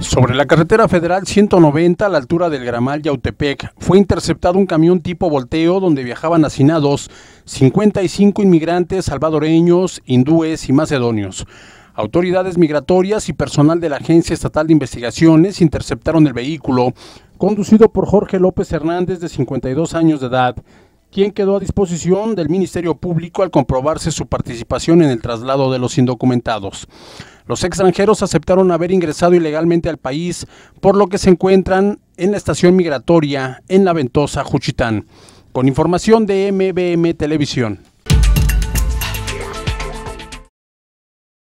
Sobre la carretera federal 190 a la altura del Gramal Yautepec fue interceptado un camión tipo volteo donde viajaban hacinados 55 inmigrantes salvadoreños, hindúes y macedonios. Autoridades migratorias y personal de la Agencia Estatal de Investigaciones interceptaron el vehículo, conducido por Jorge López Hernández de 52 años de edad, quien quedó a disposición del Ministerio Público al comprobarse su participación en el traslado de los indocumentados. Los extranjeros aceptaron haber ingresado ilegalmente al país, por lo que se encuentran en la estación migratoria en la Ventosa, Juchitán. Con información de MBM Televisión.